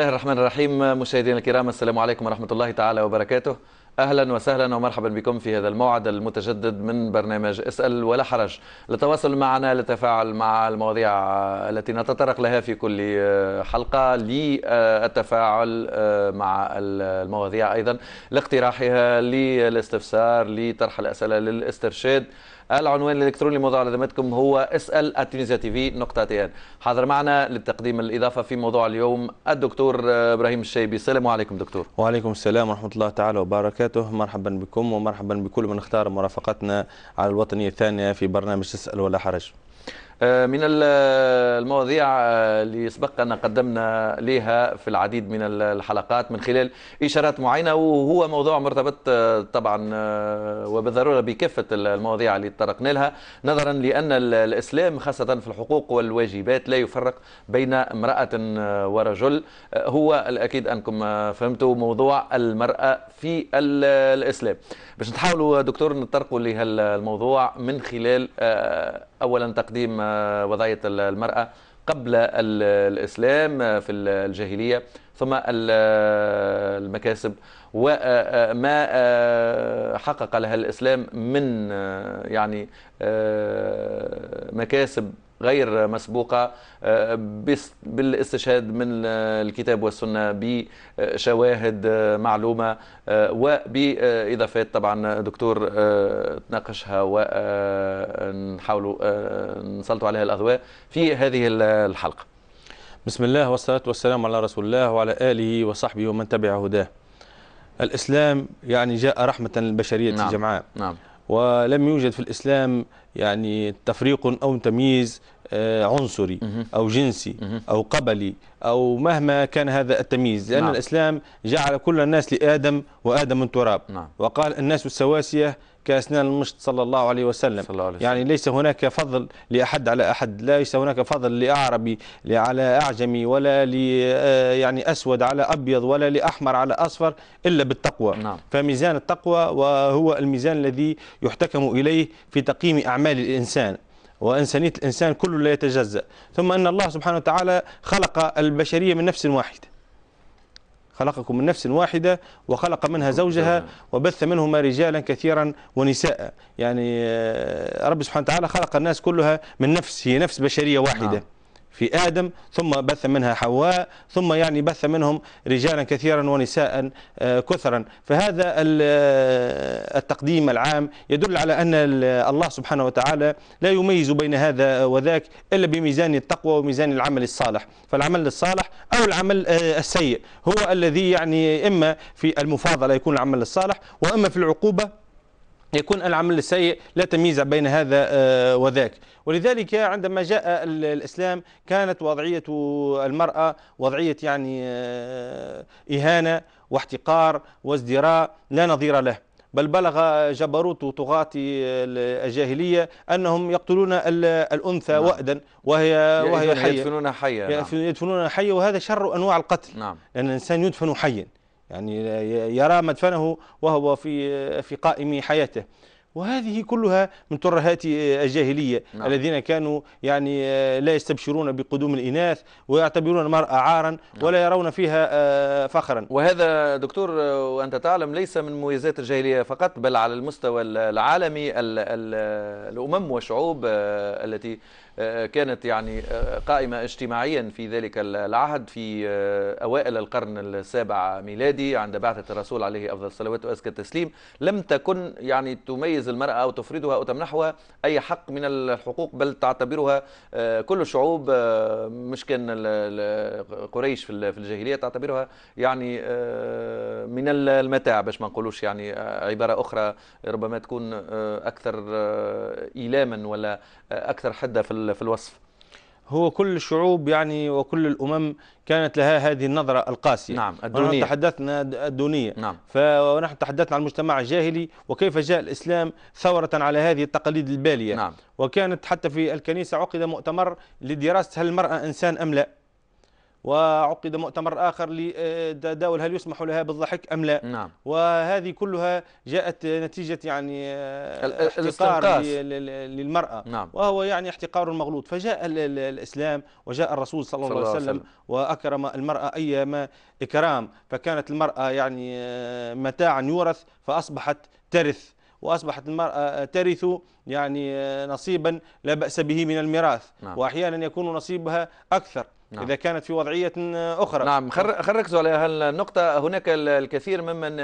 الله الرحمن الرحيم مشاهدينا الكرام السلام عليكم ورحمة الله تعالى وبركاته اهلا وسهلا ومرحبا بكم في هذا الموعد المتجدد من برنامج اسال ولا حرج للتواصل معنا للتفاعل مع المواضيع التي نتطرق لها في كل حلقه للتفاعل آه، مع المواضيع ايضا لاقتراحها للاستفسار لطرح الاسئله للاسترشاد العنوان الالكتروني لموضوع على هو اسال التونسيا تي في نقطه تي ان حاضر معنا لتقديم الاضافه في موضوع اليوم الدكتور ابراهيم الشيبي السلام عليكم دكتور وعليكم السلام ورحمه الله تعالى وبركاته مرحبا بكم ومرحبا بكل من اختار مرافقتنا على الوطنيه الثانيه في برنامج اسال ولا حرج آه، من المواضيع آه، اللي سبق أن قدمنا لها في العديد من الحلقات من خلال إشارات معينة وهو موضوع مرتبط آه، طبعا وبالضرورة بكافة المواضيع اللي تطرقنا لها نظرا لأن الإسلام خاصة في الحقوق والواجبات لا يفرق بين امرأة ورجل هو الأكيد أنكم فهمتوا موضوع المرأة في الإسلام باش نحاولوا دكتور نطرقوا لهالموضوع من خلال أولا تقديم آه، وظايف المرأة قبل الإسلام آه، في الجاهلية ثم آه، المكاسب وما حقق لها الإسلام من يعني مكاسب غير مسبوقة آه، بالاستشهاد من آه، الكتاب والسنة بشواهد آه، معلومة وبإضافات طبعا دكتور تناقشها ونحاولوا نسلطوا عليها الأضواء في هذه الحلقة بسم الله والصلاة والسلام على رسول الله وعلى آله وصحبه ومن تبع هداه الإسلام يعني جاء رحمة للبشرية نعم. جمعاء نعم ولم يوجد في الإسلام يعني تفريق أو تمييز آه، عنصري أو جنسي أو قبلي أو مهما كان هذا التمييز لأن نعم. الإسلام جعل كل الناس لآدم وآدم من تراب نعم. وقال الناس السواسية كأسنان المشط صلى الله عليه وسلم صلى الله عليه وسلم. يعني ليس هناك فضل لأحد على أحد ليس هناك فضل لأعربي على أعجمي ولا آه، يعني أسود على أبيض ولا لأحمر على أصفر إلا بالتقوى نعم. فميزان التقوى وهو الميزان الذي يحتكم إليه في تقييم أعمال الإنسان وإنسانية الإنسان كله لا يتجزأ ثم أن الله سبحانه وتعالى خلق البشرية من نفس واحدة خلقكم من نفس واحدة وخلق منها زوجها وبث منهما رجالا كثيرا ونساء يعني آه، رب سبحانه وتعالى خلق الناس كلها من نفس هي نفس بشرية واحدة نعم. في آدم ثم بث منها حواء ثم يعني بث منهم رجالا كثيرا ونساء آه، كثرا فهذا آه، التقديم العام يدل على أن الله سبحانه وتعالى لا يميز بين هذا وذاك إلا بميزان التقوى وميزان العمل الصالح فالعمل الصالح أو العمل آه، السيء هو الذي يعني إما في المفاضلة يكون العمل الصالح وإما في العقوبة يكون العمل السيء لا تمييز بين هذا آه، وذاك ولذلك عندما جاء الإسلام كانت وضعية المرأة وضعية يعني آه، إهانة واحتقار وازدراء لا نظير له بل بلغ جبروت طغاة الجاهلية أنهم يقتلون الأنثى نعم. وأدا وهي وهي حية يدفنونها حية نعم. يدفنونها حية وهذا شر أنواع القتل نعم. لأن الإنسان يدفن حيا يعني يرى مدفنه وهو في في قائم حياته وهذه كلها من ترهات الجاهليه نعم. الذين كانوا يعني آه، لا يستبشرون بقدوم الاناث ويعتبرون المراه عارا نعم. ولا يرون فيها آه، فخرا وهذا دكتور آه، وانت تعلم ليس من مميزات الجاهليه فقط بل على المستوى العالمي الامم والشعوب التي كانت يعني قائمة اجتماعيا في ذلك العهد في أوائل القرن السابع ميلادي عند بعثة الرسول عليه أفضل الصلوات وأزكى التسليم لم تكن يعني تميز المرأة أو تفرضها أو تمنحها أي حق من الحقوق بل تعتبرها آه، كل الشعوب آه، مش كان قريش في الجاهلية تعتبرها يعني آه، من المتاع باش ما نقولوش يعني عبارة أخرى ربما تكون أكثر إيلاما ولا أكثر حدة في في الوصف هو كل الشعوب يعني وكل الامم كانت لها هذه النظره القاسيه نعم الدونيه ونحن تحدثنا الدونيه نعم فنحن تحدثنا عن المجتمع الجاهلي وكيف جاء الاسلام ثوره على هذه التقاليد الباليه نعم وكانت حتى في الكنيسه عقد مؤتمر لدراسه هل المراه انسان ام لا وعقد مؤتمر آخر لتداول آه، هل يسمح لها بالضحك أم لا نعم. وهذه كلها جاءت نتيجة يعني آه، احتقار للمرأة نعم. وهو يعني احتقار مغلوط فجاء الإسلام وجاء الرسول صلى, الله عليه وسلم وأكرم المرأة أيما إكرام فكانت المرأة يعني آه، متاعا يورث فأصبحت ترث وأصبحت المرأة ترث يعني نصيبا لا بأس به من الميراث نعم. وأحيانا يكون نصيبها أكثر نعم. إذا كانت في وضعية أخرى نعم خرجتوا على هالنقطة هناك الكثير ممن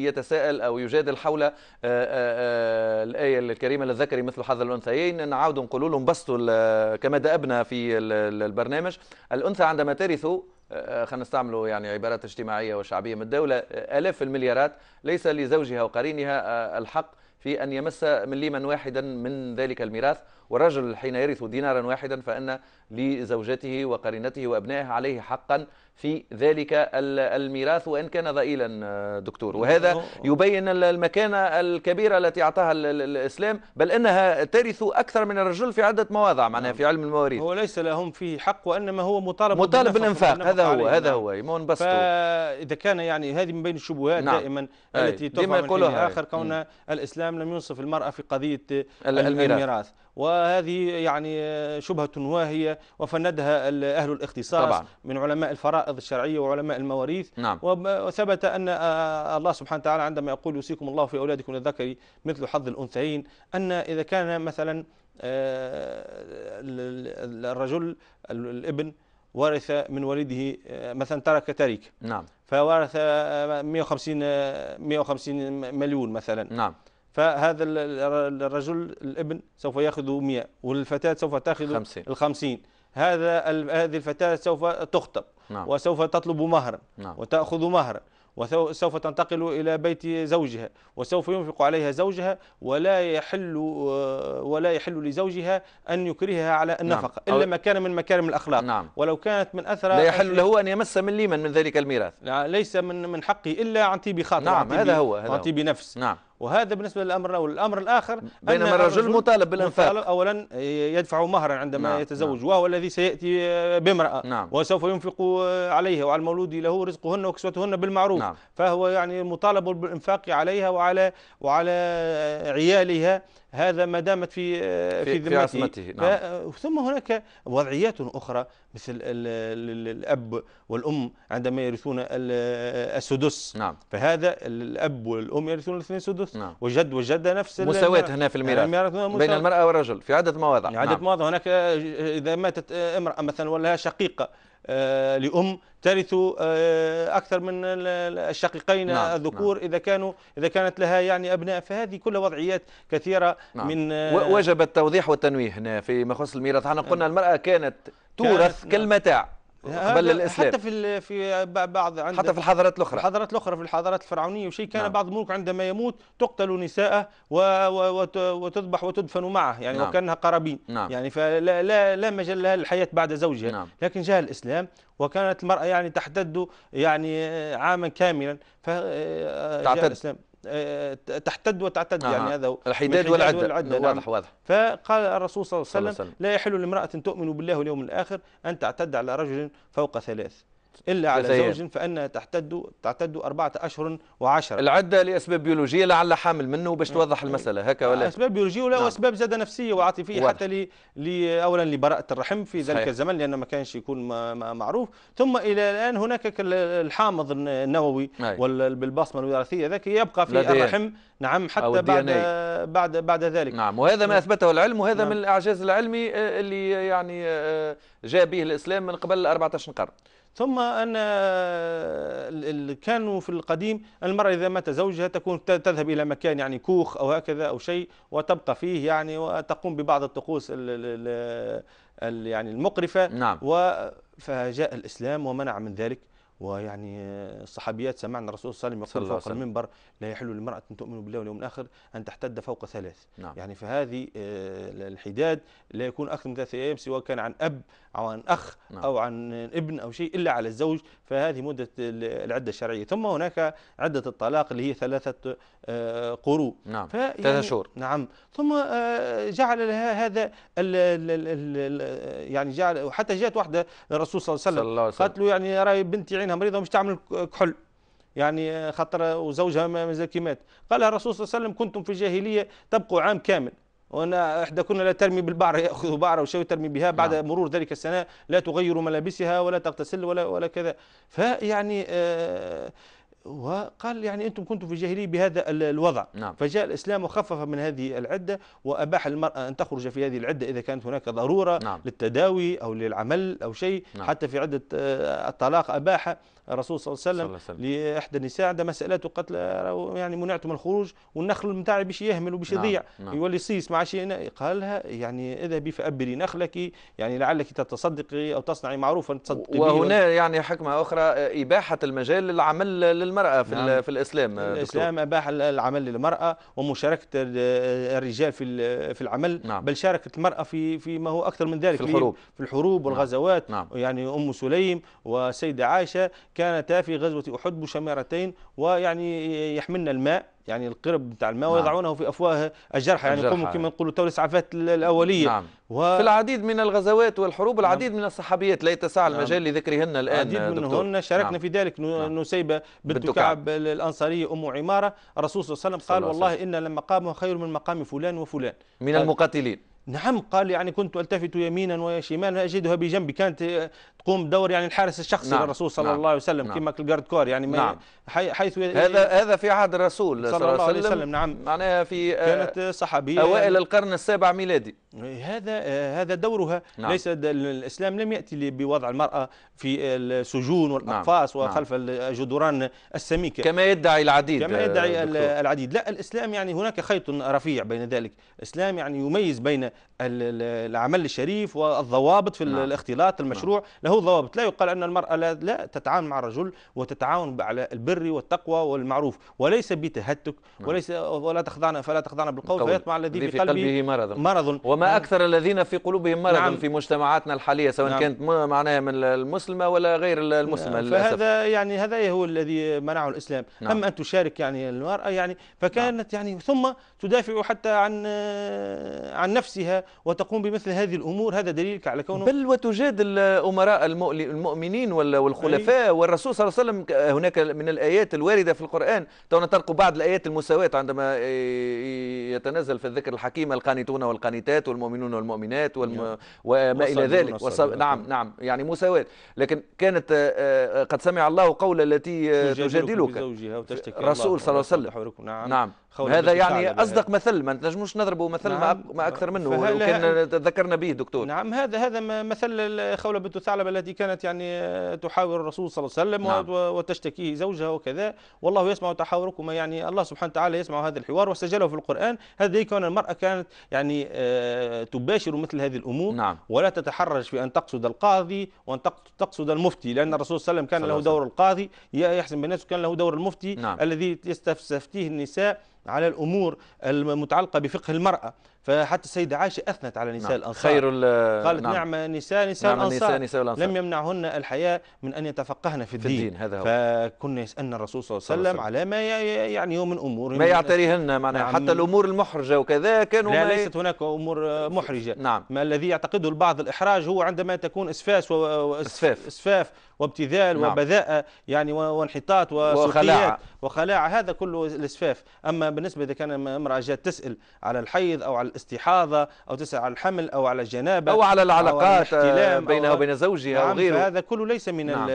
يتساءل أو يجادل حول الآية الكريمة للذكر مثل حظ الأنثيين نعاود نقول لهم بسطوا كما دأبنا في البرنامج الأنثى عندما ترث خلينا نستعملوا يعني عبارات اجتماعية وشعبية من الدولة آلاف المليارات ليس لزوجها وقرينها الحق في أن يمس مليما واحدا من ذلك الميراث والرجل حين يرث دينارا واحدا فإن لزوجته وقرينته وأبنائه عليه حقا في ذلك الميراث وإن كان ضئيلا دكتور وهذا يبين المكانة الكبيرة التي أعطاها الإسلام بل أنها ترث أكثر من الرجل في عدة مواضع معناها نعم. في علم المواريث هو ليس لهم فيه حق وإنما هو مطالب مطالب بالإنفاق هذا هو هذا نعم. هو ما بسطو فإذا كان يعني هذه من بين الشبهات نعم. دائما التي تقع من آخر كون الإسلام لم ينصف المرأة في قضية الميراث وهذه يعني شبهة واهية وفندها أهل الاختصاص طبعا. من علماء الفرائض الشرعية وعلماء المواريث نعم. وثبت أن آه، آه، الله سبحانه وتعالى عندما يقول يوصيكم الله في أولادكم الذكر مثل حظ الأنثيين أن إذا كان مثلا آه، الرجل الابن ورث من والده مثلا ترك تركه نعم فورث 150 150 مليون مثلا نعم فهذا الرجل الابن سوف ياخذ 100 والفتاه سوف تاخذ 50 ال 50 هذا هذه الفتاه سوف تخطب نعم. وسوف تطلب مهرا نعم. وتاخذ مهرا وسوف تنتقل إلى بيت زوجها وسوف ينفق عليها زوجها ولا يحل آه، ولا يحل لزوجها أن يكرهها على نعم. النفقة نعم. إلا ما كان من مكارم الأخلاق نعم. ولو كانت من أثر لا يحل له أن يمس من ليما من ذلك الميراث ليس من من حقه إلا عن طيب خاطر نعم طيب هذا هو هذا عن طيب نفس نعم وهذا بالنسبة للأمر الأول الأمر الآخر بينما الرجل مطالب بالإنفاق مطالب أولا آه، يدفع مهرا عندما نعم يتزوج نعم وهو الذي سيأتي آه، بامرأة نعم وسوف ينفق آه، عليها وعلى المولود له رزقهن وكسوتهن بالمعروف نعم فهو يعني مطالب بالإنفاق عليها وعلى وعلى عيالها هذا ما دامت في آه، في, في عصمته نعم. ثم هناك وضعيات أخرى مثل الأب والأم عندما يرثون آه، السدس نعم. فهذا الأب والأم يرثون الاثنين سدس نعم. وجد وجدة نفس مساواة هنا في الميراث بين المرأة والرجل في عدة مواضع في عدة نعم. مواضع هناك آه، إذا ماتت امرأة مثلا ولها شقيقة آه، لأم ترث آه، أكثر من الشقيقين نعم, نعم. الذكور نعم إذا كانوا إذا كانت لها يعني أبناء فهذه كلها وضعيات كثيرة نعم من آه، وجب التوضيح والتنويه هنا فيما يخص الميراث احنا قلنا المرأة كانت تورث نعم. كالمتاع قبل الاسلام حتى في في بعض عند حتى في الحضارات الاخرى الحضارات الاخرى في الحضارات الفرعونيه وشيء كان نعم. بعض الملوك عندما يموت تقتل نساءه وتذبح وتدفن معه يعني نعم. وكانها قرابين نعم. يعني فلا لا, لا مجال لها للحياه بعد زوجها نعم. لكن جاء الاسلام وكانت المراه يعني تحتد يعني عاما كاملا ف آه، تعتد الاسلام آه، تحتد وتعتد آه. يعني هذا الحداد والعدة, نعم. واضح واضح فقال الرسول صلى الله عليه وسلم لا يحل لامرأة تؤمن بالله واليوم الآخر أن تعتد على رجل فوق ثلاث إلا على زوج فإنها تحتد تعتد أربعة أشهر وعشرة العدة لأسباب بيولوجية لعل حامل منه باش توضح المسألة هكا ولا آه، أسباب بيولوجية ولا نعم. اسباب زادة نفسية وعاطفية حتى لي, لي أولا لبراءة الرحم في ذلك صحيح. الزمن لأنه ما كانش يكون معروف ثم إلى الآن هناك الحامض النووي بالبصمة الوراثية ذاك يبقى في الرحم نعم حتى بعد إيه. بعد بعد ذلك نعم وهذا ما نعم. أثبته العلم وهذا نعم. من الإعجاز العلمي آه، اللي يعني آه، جاء به الإسلام من قبل 14 قرن ثم أن آه، كانوا في القديم المرأة إذا مات زوجها تكون تذهب إلى مكان يعني كوخ أو هكذا أو شيء وتبقى فيه يعني وتقوم ببعض الطقوس يعني المقرفة نعم. فجاء الإسلام ومنع من ذلك ويعني الصحابيات سمعنا الرسول صلى الله عليه وسلم يقول فوق المنبر لا يحل لامرأة تؤمن بالله واليوم الآخر أن تحتد فوق ثلاث نعم. يعني فهذه آه، الحداد لا يكون أكثر من ثلاثة أيام سواء كان عن أب أو عن أخ نعم. أو عن ابن أو شيء إلا على الزوج فهذه مدة العدة الشرعية ثم هناك عدة الطلاق اللي هي ثلاثة آه، قروء نعم ثلاثة يعني شهور نعم ثم آه، جعل لها هذا الـ الـ الـ يعني جعل حتى جاءت واحدة للرسول صلى الله عليه وسلم قالت له يعني راي بنتي عينها عينها مريضه ومش تعمل كحل يعني خاطر وزوجها مازال مات قال الرسول صلى الله عليه وسلم كنتم في الجاهليه تبقوا عام كامل وانا احدى كنا لا ترمي بالبعر ياخذ بعره وشوي ترمي بها بعد نعم. مرور ذلك السنه لا تغير ملابسها ولا تغتسل ولا ولا كذا فيعني آه وقال يعني انتم كنتم في الجاهليه بهذا الوضع نعم. فجاء الاسلام وخفف من هذه العده واباح المراه ان تخرج في هذه العده اذا كانت هناك ضروره نعم. للتداوي او للعمل او شيء نعم. حتى في عده آه، الطلاق اباح الرسول صلى الله عليه وسلم, وسلم. لاحدى النساء عندما سالته قالت يعني منعته من الخروج والنخل نتاعي باش يهمل وباش نعم، يضيع نعم. يولي صيص ما عادش قالها يعني اذهبي فابري نخلك يعني لعلك تتصدقي او تصنعي معروفا تصدقي وهنا به. يعني حكمه اخرى اباحه المجال للعمل للمراه في, نعم. في الاسلام الاسلام اباح العمل للمراه ومشاركه الرجال في في العمل نعم. بل شاركت المراه في في ما هو اكثر من ذلك في الحروب في الحروب والغزوات نعم. نعم. يعني ام سليم والسيده عائشه كانتا في غزوة أحد بشمارتين ويعني يحملن الماء يعني القرب بتاع الماء نعم. ويضعونه في افواه الجرحى يعني يقوموا كما نقولوا تو الاسعافات الاوليه نعم. و... في العديد من الغزوات والحروب نعم. العديد من الصحابيات لا يتسع نعم. المجال لذكرهن الان العديد منهن شاركنا نعم. في ذلك نعم. نسيبه بنت, بنت كعب الانصاريه ام عماره الرسول صلى الله عليه وسلم قال والله ان المقام خير من مقام فلان وفلان من المقاتلين نعم قال يعني كنت التفت يمينا وشمالا اجدها بجنبي كانت تقوم بدور يعني الحارس الشخصي نعم. للرسول صلى نعم. الله عليه وسلم نعم. كما الجارد كور يعني نعم. حي حيث هذا يعني هذا في عهد الرسول صلى, صلى الله عليه وسلم نعم معناها في آه، كانت صحابيه اوائل يعني القرن السابع ميلادي هذا آه، هذا دورها نعم. ليس الاسلام لم ياتي بوضع المراه في السجون نعم. والاقفاص نعم. وخلف الجدران السميكه كما يدعي العديد كما يدعي آه، دكتور. العديد لا الاسلام يعني هناك خيط رفيع بين ذلك الاسلام يعني يميز بين العمل الشريف والضوابط في نعم. الاختلاط نعم. المشروع نعم. ضوابط لا يقال أن المرأة لا, لا تتعاون مع الرجل وتتعاون على البر والتقوى والمعروف وليس بتهتك نعم. وليس ولا تخضعنا فلا تخضعنا بالقول فيطمع الذي في, قلبه, مرض مرض وما نعم أكثر الذين في قلوبهم مرض نعم في مجتمعاتنا الحالية سواء نعم كانت معناها من المسلمة ولا غير المسلمة نعم فهذا يعني هذا هو الذي منعه الإسلام نعم أما أن تشارك يعني المرأة يعني فكانت نعم يعني ثم تدافع حتى عن عن نفسها وتقوم بمثل هذه الأمور هذا دليلك على كونه بل وتجادل أمراء المؤمنين والخلفاء والرسول صلى الله عليه وسلم هناك من الآيات الواردة في القرآن تونا ترقوا بعض الآيات المساواة عندما يتنزل في الذكر الحكيم القانتون والقانتات والمؤمنون والمؤمنات والم... نعم. وما إلى ذلك وصب... نعم نعم يعني مساواة لكن كانت آه، آه، قد سمع الله قول التي آه، تجادلك الرسول صلى الله عليه وسلم نعم, نعم. هذا يعني اصدق مثل ما نجموش نضربوا مثل نعم ما اكثر منه وكان ذكرنا به دكتور نعم هذا هذا مثل خوله بنت ثعلبه التي كانت يعني آه، تحاور الرسول صلى الله عليه وسلم نعم وتشتكيه زوجها وكذا والله يسمع تحاوركما يعني الله سبحانه وتعالى يسمع هذا الحوار وسجله في القران هذا كون المراه كانت يعني آه، تباشر مثل هذه الامور نعم ولا تتحرج في ان تقصد القاضي وان تقصد المفتي لان الرسول صلى الله عليه وسلم كان له دور القاضي يحسن بالناس كان له دور المفتي نعم الذي يستفتيه النساء على الأمور المتعلقة بفقه المرأة فحتى السيدة عائشة أثنت على نساء نعم. الأنصار خير قالت نعم. نعم نساء نساء نعم الأنصار نساء نساء لم يمنعهن الحياة من أن يتفقهن في الدين, في الدين. هذا هو. فكنا يسألنا الرسول صلى الله عليه وسلم على ما يعني من أمور ما يعتريهن معناها نعم. حتى الأمور المحرجة وكذا كانوا لا ليست هناك أمور محرجة نعم. ما الذي يعتقده البعض الإحراج هو عندما تكون إسفاس وإسفاف إسفاف وابتذال نعم. وبذاءة يعني وانحطاط وخلاعة وخلاعة هذا كله الإسفاف أما بالنسبة إذا كان امرأة جاءت تسأل على الحيض أو على الاستحاضة أو تسعى على الحمل أو على الجنابة أو على العلاقات آه، أو بينها وبين زوجها نعم غيره هذا كله ليس من نعم.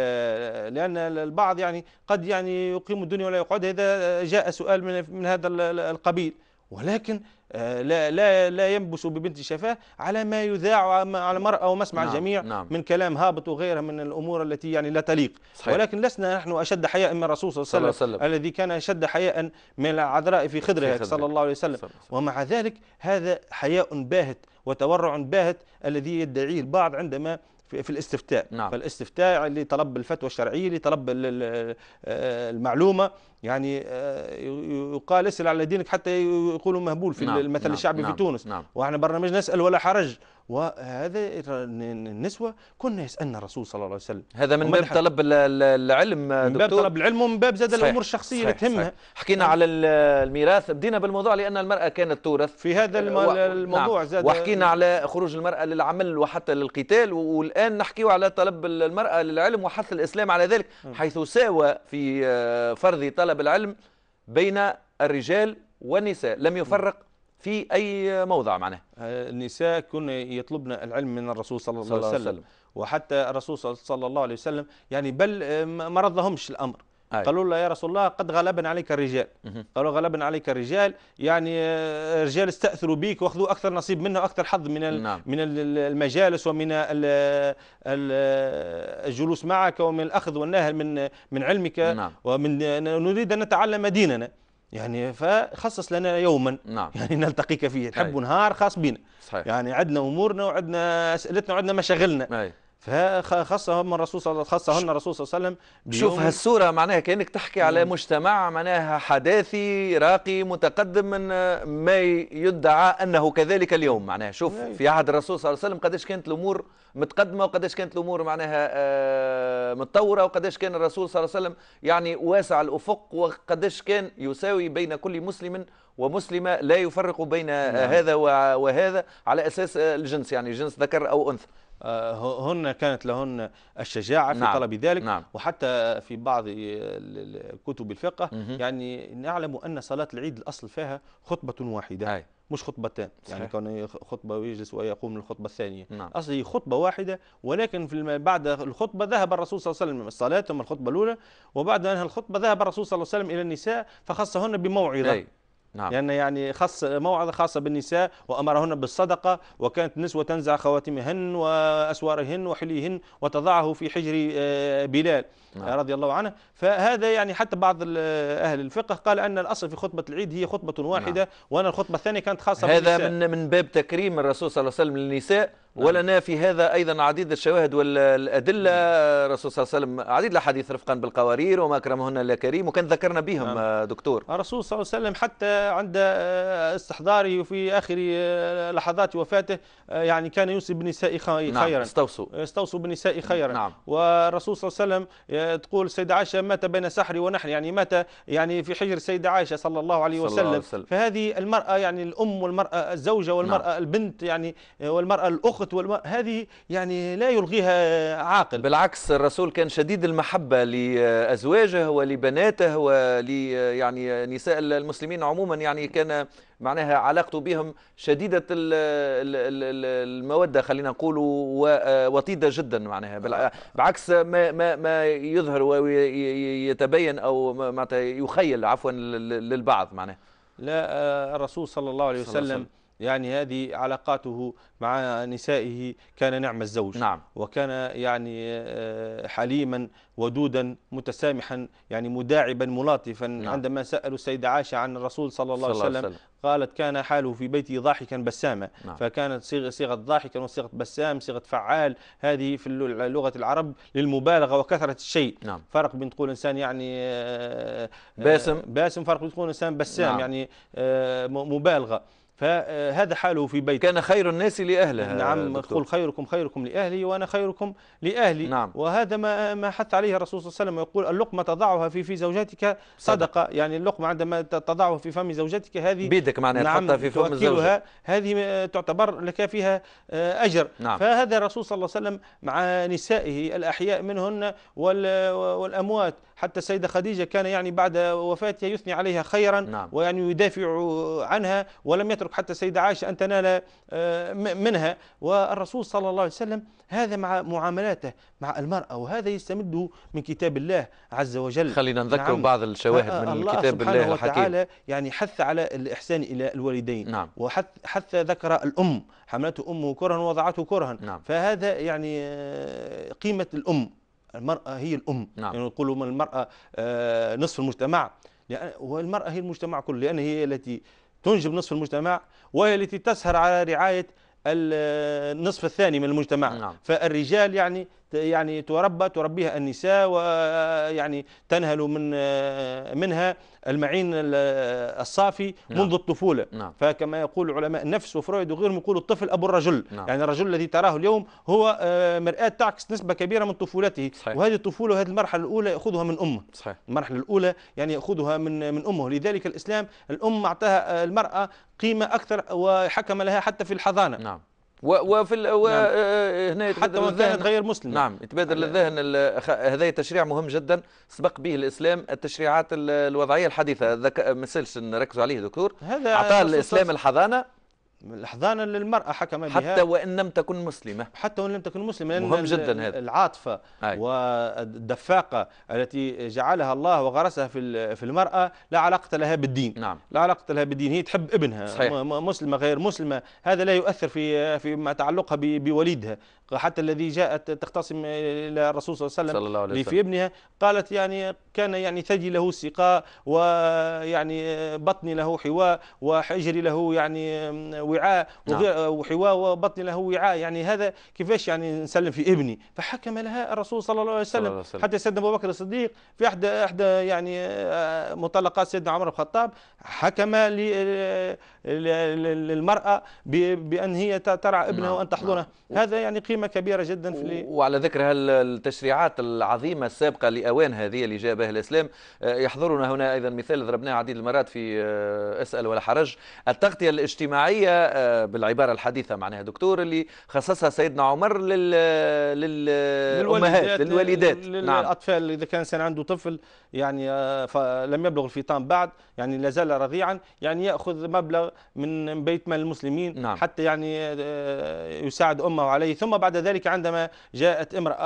لأن البعض يعني قد يعني يقيم الدنيا ولا يقعد هذا آه، جاء سؤال من, من هذا القبيل ولكن آه، لا لا لا ينبس ببنت شفاه على ما يذاع على المرأة ومسمع نعم الجميع نعم من كلام هابط وغيرها من الامور التي يعني لا تليق صحيح ولكن لسنا نحن اشد حياء من الرسول صلى الله عليه وسلم, وسلم الذي كان اشد حياء من العذراء في خدرها صلى الله عليه وسلم ومع ذلك هذا حياء باهت وتورع باهت الذي يدعيه البعض عندما في الاستفتاء نعم. فالاستفتاء لطلب الفتوى الشرعية لطلب آه، المعلومة يعني آه، يقال اسال على دينك حتى يقولوا مهبول في نعم المثل نعم الشعبي نعم في تونس نعم واحنا برنامج نسال ولا حرج وهذا النسوة كنا يسألنا الرسول صلى الله عليه وسلم هذا من باب طلب العلم من باب طلب العلم ومن باب زاد الأمور الشخصية اللي تهمها حكينا نعم. على الميراث بدينا بالموضوع لأن المرأة كانت تورث في هذا نعم. الموضوع نعم. زاد وحكينا على خروج المرأة للعمل وحتى للقتال والآن نحكي على طلب المرأة للعلم وحث الإسلام على ذلك نعم. حيث ساوى في آه، فرض طلب طلب العلم بين الرجال والنساء لم يفرق في أي موضع معناه آه، النساء كن يطلبن العلم من الرسول صلى الله عليه وسلم وحتى الرسول صلى الله عليه وسلم يعني بل آه، مرضهمش الأمر أي. قالوا له يا رسول الله قد غلبنا عليك الرجال مه. قالوا غلبنا عليك الرجال يعني آه، رجال استأثروا بك واخذوا أكثر نصيب منه أكثر حظ من نعم. من المجالس ومن الجلوس معك ومن الأخذ والنهل من من علمك نعم. ومن نريد أن نتعلم ديننا يعني فخصص لنا يوما نعم. يعني نلتقيك فيه نحب نهار خاص بنا صحيح. يعني عندنا امورنا وعندنا اسئلتنا وعندنا مشاغلنا أي. فخصهم الرسول صلى الله عليه وسلم الرسول صلى الله عليه وسلم شوف هالصورة معناها كأنك تحكي على مجتمع معناها حداثي راقي متقدم من ما يدعى أنه كذلك اليوم معناها شوف نعم. في عهد الرسول صلى الله عليه وسلم قداش كانت الأمور متقدمة وقداش كانت الأمور معناها آه، متطورة وقداش كان الرسول صلى الله عليه وسلم يعني واسع الأفق وقداش كان يساوي بين كل مسلم ومسلمة لا يفرق بين آه، نعم. هذا وهذا على أساس آه، الجنس يعني جنس ذكر أو أنثى آه، هن كانت لهن الشجاعة في نعم. طلب ذلك نعم. وحتى في بعض كتب الفقه مه. يعني نعلم أن صلاة العيد الأصل فيها خطبة واحدة هاي. مش خطبتان يعني صحيح. يعني كان خطبة ويجلس ويقوم الخطبة الثانية نعم. أصل هي خطبة واحدة ولكن في بعد الخطبة ذهب الرسول صلى الله عليه وسلم الصلاة ثم الخطبة الأولى وبعد أنها الخطبة ذهب الرسول صلى الله عليه وسلم إلى النساء فخصهن بموعظة أي. نعم. لأن يعني خص موعظة خاصة بالنساء وأمرهن بالصدقة وكانت النسوة تنزع خواتمهن وأسوارهن وحليهن وتضعه في حجر آه، بلال نعم. آه، رضي الله عنه فهذا يعني حتى بعض أهل الفقه قال أن الأصل في خطبة العيد هي خطبة واحدة نعم. وأن الخطبة الثانية كانت خاصة هذا بالنساء هذا من من باب تكريم الرسول صلى الله عليه وسلم للنساء نعم. ولنا في هذا أيضا عديد الشواهد والأدلة الرسول نعم. صلى الله عليه وسلم عديد الأحاديث رفقا بالقوارير وما أكرمهن إلا كريم وكان ذكرنا بهم نعم. آه، دكتور الرسول صلى الله عليه وسلم حتى عند آه، استحضاره في آخر آه، لحظات وفاته يعني كان يوصي بالنساء نعم، خيرا نعم. استوصوا استوصوا بالنساء خيرا نعم. والرسول صلى الله عليه وسلم تقول السيدة عائشة مات بين سحري ونحر يعني مات يعني في حجر السيدة عائشة صلى الله عليه وسلم, صلى الله عليه وسلم. فهذه المرأة يعني الأم والمرأة الزوجة والمرأة نعم. البنت يعني والمرأة الأخت الأخت والم... هذه يعني لا يلغيها عاقل بالعكس الرسول كان شديد المحبة لأزواجه ولبناته ول يعني نساء المسلمين عموما يعني كان معناها علاقته بهم شديدة المودة خلينا نقول وطيدة جدا معناها بعكس ما, ما, ما يظهر ويتبين أو ما يخيل عفوا للبعض معناها لا آه، الرسول صلى الله عليه وسلم, صلى الله عليه وسلم يعني هذه علاقاته مع نسائه كان نعم الزوج نعم. وكان يعني آه، حليما ودودا متسامحا يعني مداعبا ملاطفا نعم. عندما سألوا السيدة عائشة عن الرسول صلى الله عليه وسلم قالت كان حاله في بيته ضاحكا بساما نعم. فكانت صيغة, صيغة ضاحكا وصيغة بسام صيغة فعال هذه في لغة العرب للمبالغة وكثرة الشيء نعم. فرق بين تقول إنسان يعني آه، باسم آه، باسم فرق بين تقول إنسان بسام نعم. يعني مبالغة فهذا حاله في بيته كان خير الناس لأهله نعم قل خيركم خيركم لأهلي وأنا خيركم لأهلي نعم. وهذا ما ما حث عليه الرسول صلى الله عليه وسلم يقول اللقمة تضعها في في زوجتك صدقة صدق. يعني اللقمة عندما تضعها في فم زوجتك هذه بيدك معناها نعم تحطها في فم الزوجة هذه تعتبر لك فيها آه، أجر نعم. فهذا الرسول صلى الله عليه وسلم مع نسائه الأحياء منهن والأموات حتى السيدة خديجة كان يعني بعد وفاتها يثني عليها خيرا نعم. ويعني يدافع عنها ولم يترك يترك حتى السيدة عائشة أن تنال آه، منها والرسول صلى الله عليه وسلم هذا مع معاملاته مع المرأة وهذا يستمده من كتاب الله عز وجل خلينا نذكر نعم بعض الشواهد آه، من الله كتاب سبحانه الله الحكيم وتعالى يعني حث على الإحسان إلى الوالدين نعم. وحث حث ذكر الأم حملته أمه كرها ووضعته كرها نعم. فهذا يعني آه، قيمة الأم المرأة هي الأم نعم. يعني نقول المرأة نصف المجتمع والمرأة هي المجتمع كله لأن هي التي تنجب نصف المجتمع وهي التي تسهر على رعاية النصف الثاني من المجتمع نعم. فالرجال يعني يعني تربى تربيها النساء ويعني آه، تنهل من آه، منها المعين آه، الصافي نعم. منذ الطفولة نعم. فكما يقول علماء النفس وفرويد وغيرهم يقول الطفل أبو الرجل نعم. يعني الرجل الذي تراه اليوم هو مرآة تعكس نسبة كبيرة من طفولته صحيح. وهذه الطفولة وهذه المرحلة الأولى يأخذها من أمه صحيح. المرحلة الأولى يعني يأخذها من من أمه لذلك الإسلام الأم أعطاها المرأة قيمة أكثر وحكم لها حتى في الحضانة نعم. وفي ال... و... نعم. آه، آه، هنا حتى وان كانت غير مسلم نعم يتبادر للذهن ال... هذا تشريع مهم جدا سبق به الاسلام التشريعات الوضعيه الحديثه ذك... ما نركزوا عليه دكتور هذا اعطى الاسلام الحضانه الاحضان للمراه حكم بها حتى وان لم تكن مسلمه حتى وان لم تكن مسلمه مهم جدا هذا العاطفه أي. والدفاقه التي جعلها الله وغرسها في في المراه لا علاقه لها بالدين نعم. لا علاقه لها بالدين هي تحب ابنها صحيح. مسلمه غير مسلمه هذا لا يؤثر في ما تعلقها بوليدها حتى الذي جاءت تختصم الى الرسول صلى الله عليه وسلم, صلى الله عليه وسلم. في ابنها قالت يعني كان يعني ثدي له سقاء ويعني بطني له حواء وحجري له يعني وعاء نعم. وحواء وبطني له وعاء يعني هذا كيفاش يعني نسلم في ابني فحكم لها الرسول صلى الله عليه وسلم, الله عليه وسلم. حتى سيدنا ابو بكر الصديق في احدى احدى يعني آه، مطلقات سيدنا عمر بن الخطاب حكم للمراه بان هي ترعى ابنها نعم، وان تحضنه نعم. هذا يعني قيمه كبيره جدا في وعلى ذكر التشريعات العظيمه السابقه لاوان هذه اللي جاء بها الاسلام آه، يحضرنا هنا ايضا مثال ضربناه عديد المرات في آه، اسال ولا حرج التغطيه الاجتماعيه آه، بالعباره الحديثه معناها دكتور اللي خصصها سيدنا عمر لل للامهات للوالدات نعم. للاطفال نعم. اذا كان الانسان عنده طفل يعني آه، لم يبلغ الفطام بعد يعني لا زال رضيعا يعني ياخذ مبلغ من بيت مال المسلمين نعم. حتى يعني آه، يساعد امه عليه ثم بعد ذلك عندما جاءت امراه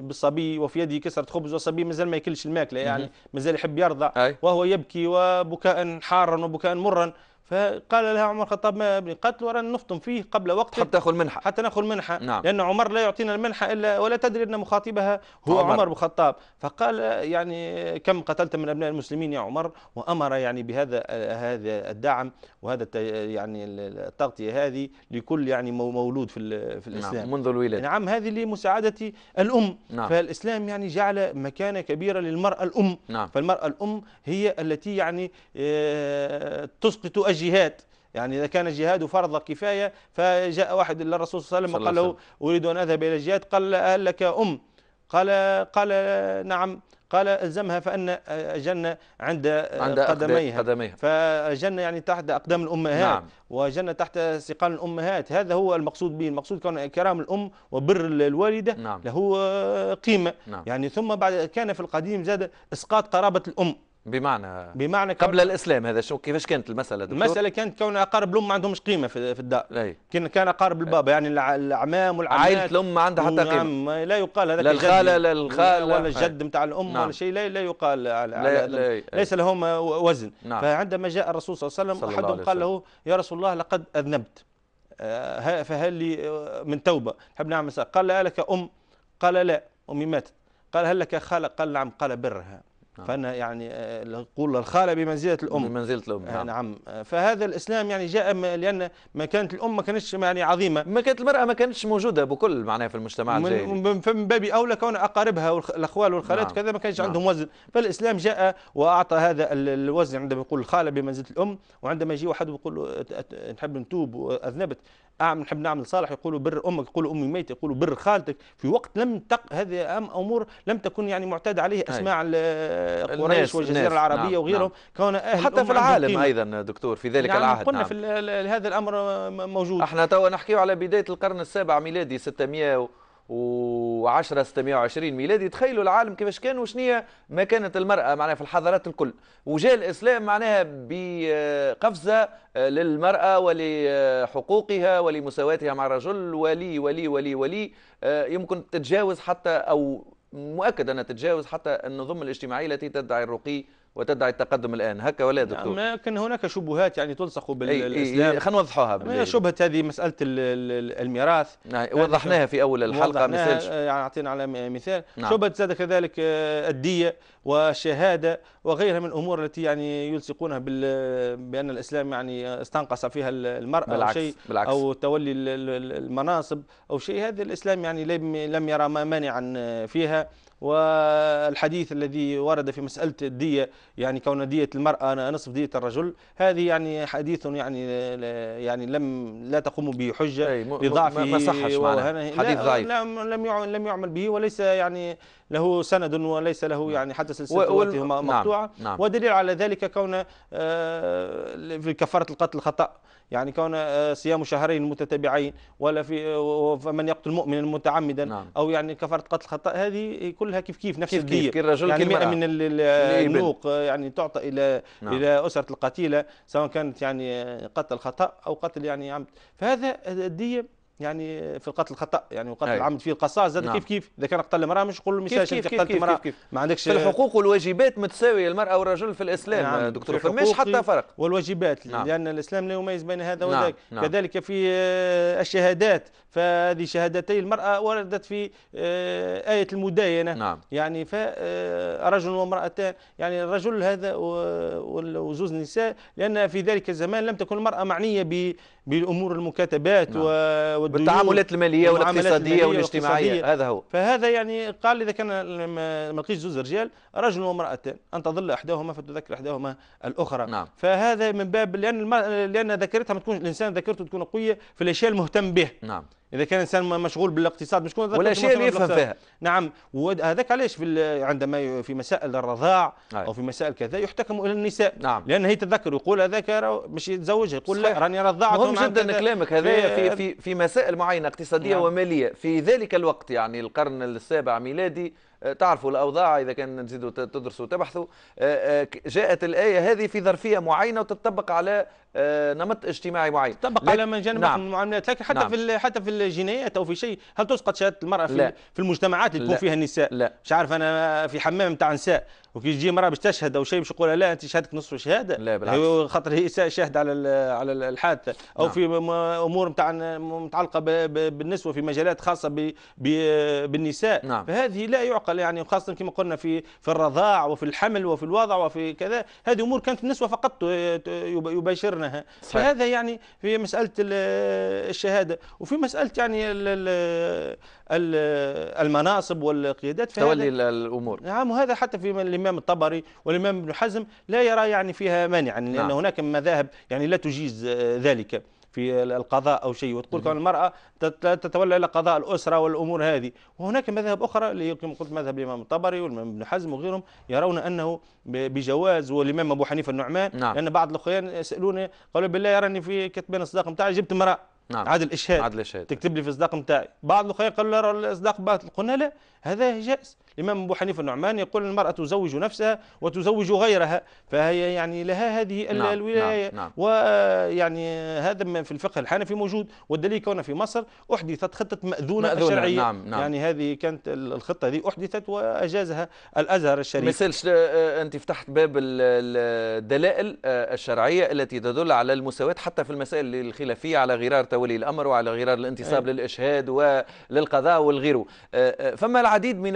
بالصبي وفي يده كسره خبز والصبي مازال ما ياكلش الماكله يعني مازال يحب يرضع وهو يبكي وبكاء حارا وبكاء مرا فقال لها عمر الخطاب ما ابني قالت له رانا فيه قبل وقت حتى تاخذ منحه حتى ناخذ منحه نعم. لان عمر لا يعطينا المنحه الا ولا تدري ان مخاطبها هو عمر, عمر بن الخطاب فقال يعني كم قتلت من ابناء المسلمين يا عمر وامر يعني بهذا هذا الدعم وهذا يعني التغطيه هذه لكل يعني مولود في في نعم، الاسلام نعم. منذ الولاده نعم هذه لمساعده الام نعم. فالاسلام يعني جعل مكانه كبيره للمراه الام نعم. فالمراه الام هي التي يعني آه، تسقط أجل جهاد يعني إذا كان الجهاد فرض كفاية فجاء واحد للرسول صلى الله عليه وسلم قال له أريد أن أذهب إلى الجهاد قال هل لك أم قال قال نعم قال الزمها فان الجنه عند, عند قدميها, قدميها فالجنه يعني تحت اقدام الامهات نعم. وجنه تحت سقال الامهات هذا هو المقصود به المقصود كان كرام الام وبر الوالده نعم. له قيمه نعم. يعني ثم بعد كان في القديم زاد اسقاط قرابه الام بمعنى بمعنى قبل الاسلام هذا شو كيفاش كانت المساله دكتور؟ المساله كانت كون اقارب الام ما عندهمش قيمه في, الدار أي. كان كان اقارب البابا يعني الاعمام والعمات عائله الام ما عندها حتى قيمه نعم، لا يقال هذاك لا الخاله لا الخال ولا الجد نتاع الام ولا نعم. شيء لا, لا يقال على لا لا لا ليس لهم وزن نعم. فعندما جاء الرسول صلى الله عليه وسلم احدهم قال له يا رسول الله لقد اذنبت آه، فهل لي آه، من توبه؟ نحب نعمل قال لك ام؟ قال لا امي ماتت قال هل لك خاله قال نعم قال برها نعم. فانا يعني نقول آه، الخاله بمنزله الام بمنزله الام آه، نعم. نعم فهذا الاسلام يعني جاء لان ما كانت الام ما كانتش يعني عظيمه ما كانت المراه ما كانتش موجوده بكل معناها في المجتمع الجاهلي من, باب اولى كون اقاربها والاخوال والخالات نعم. كذا ما كانش نعم. عندهم وزن فالاسلام جاء واعطى هذا الوزن عندما يقول الخاله بمنزله الام وعندما يجي واحد ويقول له آه، نحب نتوب واذنبت اعمل نحب نعمل صالح يقولوا بر امك يقولوا امي ميت يقولوا بر خالتك في وقت لم تق هذه امور لم تكن يعني معتاد عليه طيب. اسماع قريش والجزيره العربيه نعم وغيرهم نعم كون أهل حتى في العالم ايضا دكتور في ذلك نعم العهد قلنا نعم. في هذا الامر موجود احنا توا نحكيو على بدايه القرن السابع ميلادي 600 و و10 620 ميلادي تخيلوا العالم كيفاش كان وشنية ما كانت المرأة معناها في الحضارات الكل وجاء الإسلام معناها بقفزة آه، للمرأة ولحقوقها ولمساواتها مع الرجل ولي ولي ولي ولي آه، يمكن تتجاوز حتى أو مؤكد أنها تتجاوز حتى النظم الاجتماعية التي تدعي الرقي وتدعي التقدم الان هكا ولا نعم، دكتور لكن كان هناك شبهات يعني تلصق بالاسلام خلينا نوضحوها شبهه هذه مساله الميراث نعم وضحناها في اول الحلقه مثال آه، يعني اعطينا على مثال نعم. شبهه زاد كذلك آه، الديه والشهاده وغيرها من الامور التي يعني يلصقونها بان الاسلام يعني استنقص فيها المراه بالعكس. او شيء بالعكس. او تولي المناصب او شيء هذا الاسلام يعني لم يرى مانعا آه، فيها والحديث الذي ورد في مسألة الدية يعني كون دية المرأة نصف دية الرجل هذه يعني حديث يعني يعني لم لا تقوم به حجة لضعفه ما صحش معنا حديث ضعيف لم لم يعمل به وليس يعني له سند وليس له نعم. يعني حتى سلسله نعم، مقطوعه نعم. نعم. ودليل على ذلك كون آه، في كفاره القتل خطا يعني كون آه، صيام شهرين متتابعين ولا في آه، فمن يقتل مؤمنا متعمدا نعم. او يعني كفرت قتل خطا هذه كلها كيف كيف نفس كيف الدية كيف الرجل يعني 100 من النوق آه، يعني تعطى الى نعم. الى اسره القتيله سواء كانت يعني قتل خطا او قتل يعني عمد فهذا الدية يعني في القتل خطا يعني وقتل العمد فيه القصاص زاد نعم. كيف كيف اذا كان قتل المراه مش نقول له مش انت قتلت المراه ما عندكش في الحقوق والواجبات متساويه المراه والرجل في الاسلام نعم. دكتور فماش حتى فرق والواجبات نعم. لان الاسلام لا يميز بين هذا نعم. وذاك نعم. كذلك في آه، الشهادات فهذه شهادتي المرأة وردت في آه، آية المداينة نعم. يعني فرجل آه، وامرأتان يعني الرجل هذا وزوج نساء لأن في ذلك الزمان لم تكن المرأة معنية بالأمور المكاتبات نعم. والتعاملات المالية والاقتصادية والاجتماعية هذا هو فهذا يعني قال إذا كان ما لقيش زوج رجال رجل وامرأتان أن تظل إحداهما فتذكر إحداهما الأخرى نعم. فهذا من باب لأن لأن ذاكرتها ما تكون الإنسان ذاكرته تكون قوية في الأشياء المهتم به نعم اذا كان الانسان مشغول بالاقتصاد مش ولا شيء اللي يفهم فيها نعم وهذاك علاش في عندما في مسائل الرضاع أي. او في مسائل كذا يحتكم الى النساء نعم. لان هي تتذكر يقول هذاك مش يتزوجها يقول لا راني رضعت مهم جدا كلامك هذا في في في مسائل معينه اقتصاديه نعم. وماليه في ذلك الوقت يعني القرن السابع ميلادي آه، تعرفوا الاوضاع اذا كان تزيدوا تدرسوا تبحثوا آه، آه، جاءت الايه هذه في ظرفيه معينه وتطبق على نمط اجتماعي معين تطبق على من جانب نعم. المعاملات لكن حتى نعم. في حتى في الجنايات او في شيء هل تسقط شهاده المراه في, لا. في المجتمعات اللي تكون فيها النساء لا. مش عارف انا في حمام تاع نساء وكي تجي مرأة باش تشهد أو شيء باش يقول لا أنت شهادتك نصف شهادة لا بالعكس أيوة، خاطر هي شاهدة على على الحادثة أو نعم. في أمور نتاع متعلقة بالنسوة في مجالات خاصة بـ بالنساء نعم. فهذه لا يعقل يعني خاصة كما قلنا في في الرضاع وفي الحمل وفي الوضع وفي كذا هذه أمور كانت النسوة فقط يباشرنها صحيح. فهذا يعني في مسألة الشهادة وفي مسألة يعني المناصب والقيادات تولي الامور نعم وهذا حتى في الامام الطبري والامام ابن حزم لا يرى يعني فيها مانعا لان نعم. هناك مذاهب يعني لا تجيز آه، ذلك في القضاء او شيء وتقول كون المراه تتولى الى قضاء الاسره والامور هذه وهناك مذاهب اخرى اللي كما قلت مذهب الامام الطبري والامام ابن حزم وغيرهم يرون انه بجواز والامام ابو حنيفه النعمان نعم. لان بعض الاخوان سالوني قالوا بالله يراني في كتبان الصداق نتاعي جبت امراه نعم عاد الاشهاد عاد الاشهاد تكتب لي في الصداق نتاعي بعض الاخرين قالوا لا باطل قلنا لا هذا جائز الإمام أبو حنيفة النعمان يقول المرأة تزوج نفسها وتزوج غيرها فهي يعني لها هذه نعم الولاية نعم نعم ويعني هذا في الفقه الحنفي موجود والدليل كون في مصر أحدثت خطة مأذونة, مأذونة شرعية نعم نعم يعني هذه كانت الخطة هذه أحدثت وأجازها الأزهر الشريف مثل آه، آه، أنت فتحت باب الدلائل آه، الشرعية التي تدل على المساواة حتى في المسائل الخلافية على غرار تولي الأمر وعلى غرار الانتصاب إيه. للإشهاد وللقضاء والغيره فما العديد من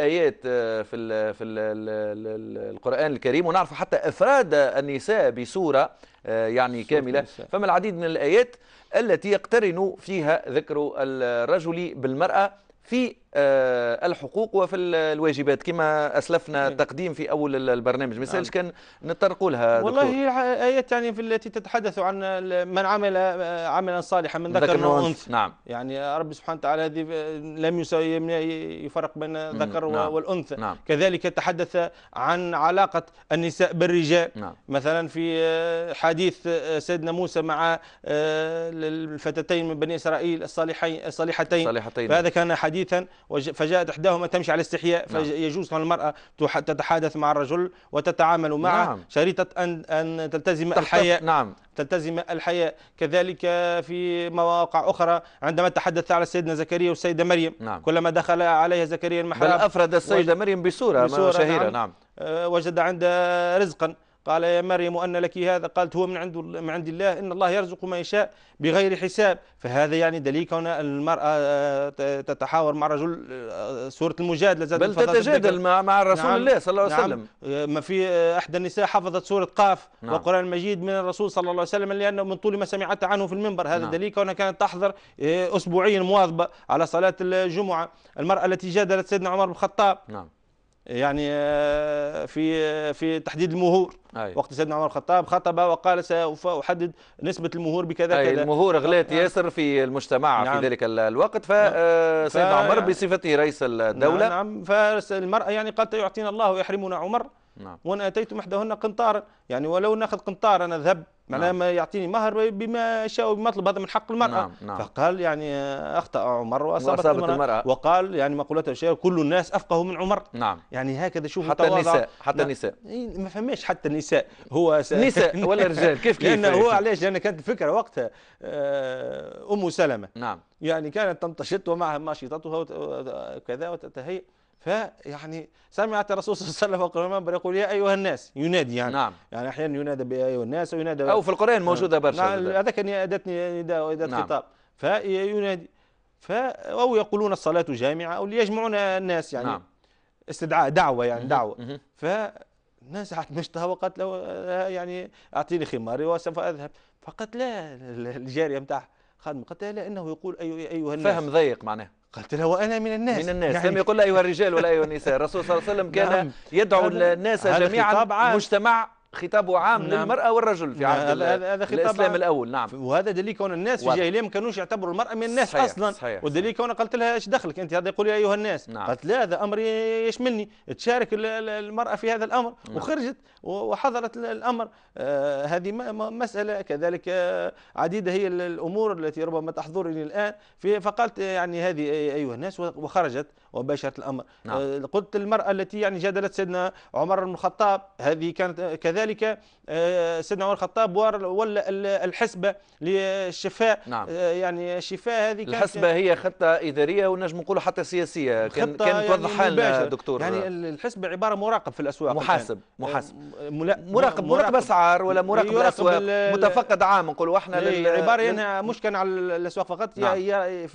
الايات آه، في الـ في الـ القران الكريم ونعرف حتى افراد النساء بصوره آه، يعني كامله فما العديد من الايات التي يقترن فيها ذكر الرجل بالمراه في آه، الحقوق وفي الواجبات كما اسلفنا إيه. تقديم في اول البرنامج ما يسالش نعم. كان نطرقوا لها والله ايات يعني في التي تتحدث عن من عمل آه، عملا صالحا من ذكر وانثى نعم يعني ربي سبحانه وتعالى هذه آه، لم يفرق بين ذكر نعم. والانثى نعم. كذلك تحدث عن علاقه النساء بالرجال نعم. مثلا في حديث سيدنا موسى مع الفتاتين من بني اسرائيل الصالحين الصالحتين, الصالحتين. فهذا كان حديثا فجاءت إحداهما تمشي على استحياء نعم. فيجوز نعم. للمراه تتحادث مع الرجل وتتعامل معه نعم. شريطة أن أن تلتزم الحياء نعم تلتزم الحياء كذلك في مواقع أخرى عندما تحدث على سيدنا زكريا والسيدة مريم نعم. كلما دخل عليها زكريا المحراب بل أفرد السيدة وجد... مريم بصورة, بصورة شهيرة نعم, نعم. آه، وجد عندها رزقا قال يا مريم أن لك هذا قالت هو من عند من عند الله إن الله يرزق من يشاء بغير حساب فهذا يعني دليل كون المرأة آه، تتحاور مع رجل آه، سورة المجادلة زاد بل تتجادل مع مع رسول نعم الله صلى الله عليه نعم. وسلم نعم ما في أحد النساء حفظت سورة قاف نعم والقرآن المجيد من الرسول صلى الله عليه وسلم لأنه من طول ما سمعت عنه في المنبر هذا نعم دليل كونها كانت تحضر أسبوعيا مواظبة على صلاة الجمعة المرأة التي جادلت سيدنا عمر بن الخطاب نعم يعني آه، في آه، في تحديد المهور أي. وقت سيدنا عمر الخطاب خطب وقال سوف احدد نسبه المهور بكذا أي كذا المهور غلات نعم. ياسر في المجتمع نعم. في ذلك نعم. الوقت فسيدنا نعم. آه، عمر بصفته رئيس الدوله نعم, نعم. فالمراه يعني قالت يعطينا الله ويحرمنا عمر نعم. وأنا اتيتم محدهن قنطارا يعني ولو ناخذ قنطار انا ذهب معناها نعم. ما يعطيني مهر بما شاء وبما هذا من حق المرأة نعم. نعم. فقال يعني أخطأ عمر وأصابت, وأصابت المرأة. المرأة وقال يعني مقولته الشهيرة كل الناس أفقه من عمر نعم. يعني هكذا شوف حتى النساء حتى النساء ما فماش حتى النساء هو س... نساء ولا رجال كيف كيف لأن يعني؟ هو علاش لأن كانت الفكرة وقتها آه، أم سلمة نعم يعني كانت تنتشط ومعها ماشطتها وكذا وتتهيئ فيعني سمعت الرسول صلى الله عليه وسلم في المنبر يقول يا ايها الناس ينادي يعني نعم يعني احيانا ينادى بيا ايها الناس وينادى او في القران موجوده نعم. برشا نعم هذا كان ادتني نداء وادت نعم. خطاب فينادي ف او يقولون الصلاه جامعه او ليجمعون الناس يعني نعم. استدعاء دعوه يعني دعوه ف الناس عتمشتها وقالت له آه، يعني اعطيني خماري وسوف اذهب فقالت لا الجاريه نتاع خادمه قالت لا انه يقول ايها الناس فهم ضيق معناه قالت له وانا من الناس من الناس يعني لم يقل ايها الرجال ولا ايها النساء الرسول صلى الله عليه وسلم نعم. كان يدعو الناس جميعا مجتمع خطابه عام نعم. للمرأة والرجل في نعم، عهد هذا خطاب الإسلام الأول نعم وهذا دليل كون الناس في الجاهلية ما كانوش يعتبروا المرأة من الناس صحيح. أصلا صحيح. والدليل كون قلت لها إيش دخلك أنت هذا يقول يا أيها الناس نعم. قالت لا هذا أمر يشملني تشارك المرأة في هذا الأمر نعم. وخرجت وحضرت الأمر آه هذه مسألة كذلك آه عديدة هي الأمور التي ربما تحضرني الآن فقالت يعني هذه أيها الناس وخرجت وباشرت الامر نعم. آه، قلت المراه التي يعني جادلت سيدنا عمر بن الخطاب هذه كانت آه، كذلك آه، سيدنا عمر الخطاب ولا الحسبه للشفاء نعم. يعني الشفاء هذه كانت الحسبه هي خطه اداريه ونجم نقولوا حتى سياسيه كان كان توضح يعني لنا دكتور يعني الحسبه عباره مراقب في الاسواق محاسب محاسب مراقب مراقب, اسعار ولا مراقب الاسواق متفقد عام نقولوا احنا عباره يعني مش كان على الاسواق فقط نعم.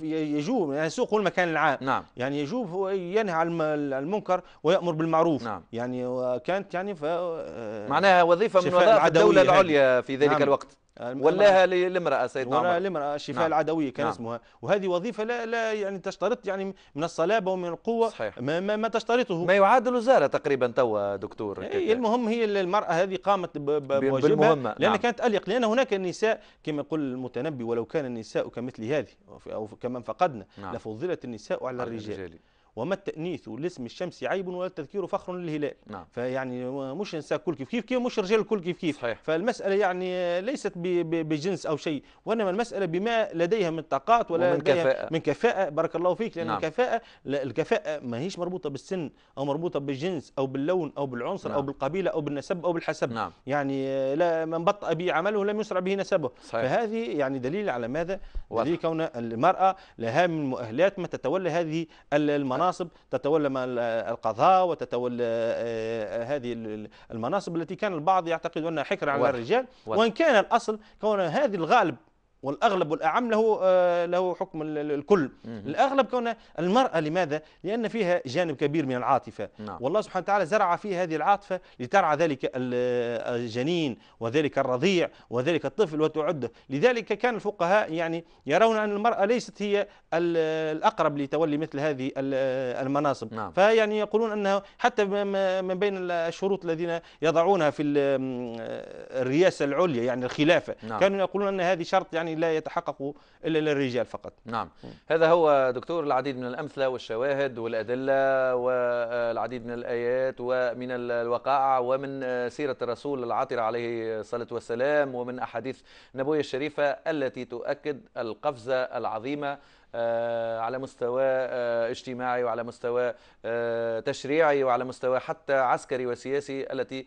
يجوب يعني سوق المكان العام نعم. يعني يجوب المعروف وينهى عن المنكر ويأمر بالمعروف نعم. يعني وكانت يعني ف آه، معناها وظيفة من وظائف الدولة العليا في ذلك نعم. الوقت ولاها لامرأة سيد ولاها عمر لامرأة نعم. شفاء نعم. العدوية كان نعم. اسمها وهذه وظيفة لا, لا يعني تشترط يعني من الصلابة ومن القوة صحيح. ما, ما, ما تشترطه ما يعادل وزارة تقريبا توا دكتور أي المهم هي المرأة هذه قامت بواجبها لأن نعم. كانت أليق لأن هناك النساء كما يقول المتنبي ولو كان النساء كمثل هذه أو كمن فقدنا نعم. لفضلت النساء على الرجال, على الرجال. وما التأنيث لاسم الشمس عيب ولا التذكير فخر للهلال نعم. فيعني مش انسى كل كيف كيف كيف مش رجال الكل كيف كيف صحيح. فالمسألة يعني ليست بجنس أو شيء وإنما المسألة بما لديها من طاقات ولا ومن كفاءة. من كفاءة بارك الله فيك لأن نعم. الكفاءة الكفاءة ما هيش مربوطة بالسن أو مربوطة بالجنس أو باللون أو بالعنصر نعم. أو بالقبيلة أو بالنسب أو بالحسب نعم. يعني لا من بطأ به عمله لم يسرع به نسبه صحيح. فهذه يعني دليل على ماذا؟ دليل كون المرأة لها من مؤهلات ما تتولى هذه المناطق المناصب تتولى القضاء وتتولى آه، آه، هذه المناصب التي كان البعض يعتقد أنها حكر على الرجال وأن كان الأصل كون هذه الغالب والاغلب والاعم له آه، له حكم الكل الاغلب كون المراه لماذا لان فيها جانب كبير من العاطفه نعم. والله سبحانه وتعالى زرع فيها هذه العاطفه لترعى ذلك الجنين وذلك الرضيع وذلك الطفل وتعده لذلك كان الفقهاء يعني يرون ان المراه ليست هي الاقرب لتولي مثل هذه المناصب نعم. فيعني يقولون انه حتى من بين الشروط الذين يضعونها في الرياسه العليا يعني الخلافه نعم. كانوا يقولون ان هذه شرط يعني لا يتحقق إلا للرجال فقط نعم هذا هو دكتور العديد من الأمثلة والشواهد والأدلة والعديد من الآيات ومن الوقائع ومن سيرة الرسول العطر عليه الصلاة والسلام ومن أحاديث النبوية الشريفة التي تؤكد القفزة العظيمة آه، على مستوى آه، اجتماعي وعلى مستوى آه، تشريعي وعلى مستوى حتى عسكري وسياسي التي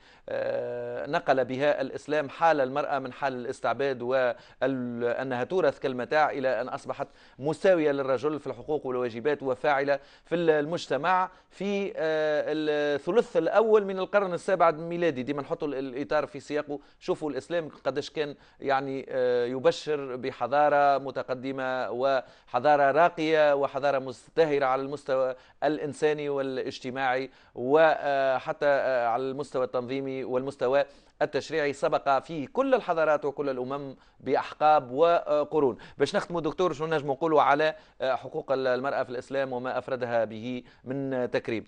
نقل بها الإسلام حال المرأة من حال الاستعباد وأنها تورث كالمتاع إلى أن أصبحت مساوية للرجل في الحقوق والواجبات وفاعلة في المجتمع في الثلث الأول من القرن السابع الميلادي ديما نحطوا الإطار في سياقه شوفوا الإسلام قداش كان يعني يبشر بحضارة متقدمة وحضارة حضارة راقية وحضارة مزدهرة على المستوى الإنساني والاجتماعي وحتى آه، آه، على المستوى التنظيمي والمستوى التشريعي سبق فيه كل الحضارات وكل الامم باحقاب وقرون باش نختموا دكتور شنو نجم نقولوا على آه، حقوق المراه في الاسلام وما افردها به من تكريم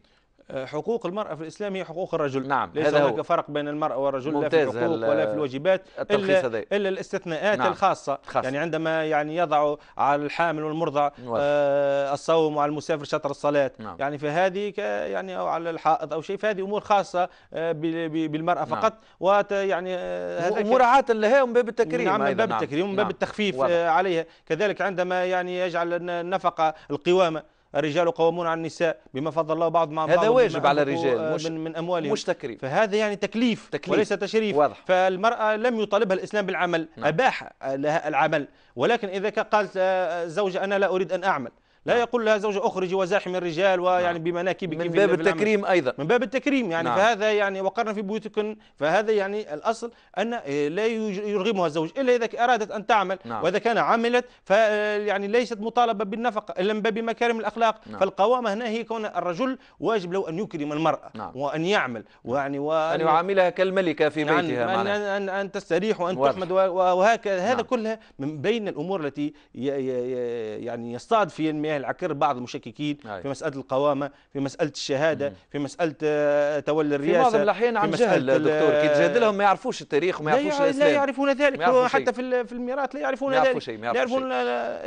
حقوق المرأة في الإسلام هي حقوق الرجل نعم ليس هناك فرق بين المرأة والرجل لا في الحقوق ولا في الواجبات إلا, إلا الاستثناءات نعم. الخاصة خاص. يعني عندما يعني يضع على الحامل والمرضع آه الصوم وعلى المسافر شطر الصلاة نعم. يعني في هذه يعني أو على الحائض أو شيء فهذه أمور خاصة آه بالمرأة نعم. فقط نعم. وت يعني آه مراعاة لها من باب التكريم نعم من باب التكريم نعم من باب التخفيف آه عليها كذلك عندما يعني يجعل النفقة القوامة الرجال قوامون على النساء بما فضل الله بعض مع هذا واجب على الرجال آه، مش من, من اموالهم مش تكريم فهذا يعني تكليف, تكليف وليس تشريف واضح فالمراه لم يطالبها الاسلام بالعمل نعم. اباح لها العمل ولكن اذا قالت الزوجه آه، آه، انا لا اريد ان اعمل لا يقول لها زوجة أخرجي وزاحم الرجال ويعني نعم. بمناكبك من باب التكريم أيضا من باب التكريم يعني نعم. فهذا يعني وقرنا في بيوتكن فهذا يعني الأصل أن آه، لا يرغمها الزوج إلا إذا أرادت أن تعمل نعم. وإذا كان عملت فيعني آه، ليست مطالبة بالنفقة إلا من باب مكارم الأخلاق نعم. فالقوامة هنا هي كون الرجل واجب له أن يكرم المرأة نعم. وأن يعمل ويعني وأن أن يعاملها كالملكة في يعني بيتها يعني أن, أن, أن تستريح وأن واضح. تحمد وهكذا هذا نعم. كلها من بين الأمور التي يعني يصطاد في مياه يعني العكر بعض المشككين أي. في مساله القوامه في مساله الشهاده مم. في مساله آه، تولي الرئاسه في معظم الاحيان عن جهل دكتور كي تجادلهم ما يعرفوش التاريخ وما يعرفوش لا الاسلام لا يعرفون ذلك حتى في في الميراث لا يعرفون ذلك شيء. ما يعرفون شيء.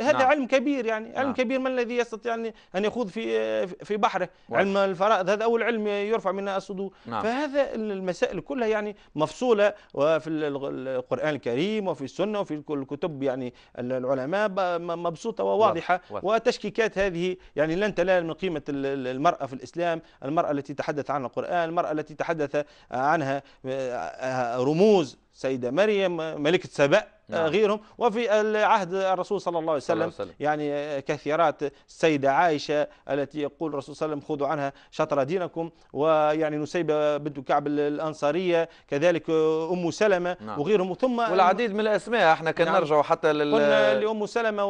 هذا نعم. علم كبير يعني علم نعم. كبير من الذي يستطيع يعني ان يخوض في آه، في بحره واحد. علم الفرائض هذا اول علم يرفع من الصدور نعم. فهذا المسائل كلها يعني مفصوله وفي القران الكريم وفي السنه وفي الكتب يعني العلماء مبسوطه وواضحه وتشكي كانت هذه يعني لن تنال من قيمة المرأة في الإسلام المرأة التي تحدث عنها القرآن المرأة التي تحدث عنها آه، آه، رموز السيدة مريم ملكة سبأ نعم. غيرهم وفي عهد الرسول صلى الله عليه وسلم, وسلم. يعني كثيرات السيدة عائشة التي يقول الرسول صلى الله عليه وسلم خذوا عنها شطر دينكم ويعني نسيبة بنت كعب الأنصارية كذلك أم سلمة نعم. وغيرهم ثم والعديد من الأسماء احنا كان نعم. نرجع حتى لل... قلنا لأم سلمة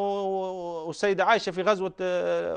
والسيدة عائشة في غزوة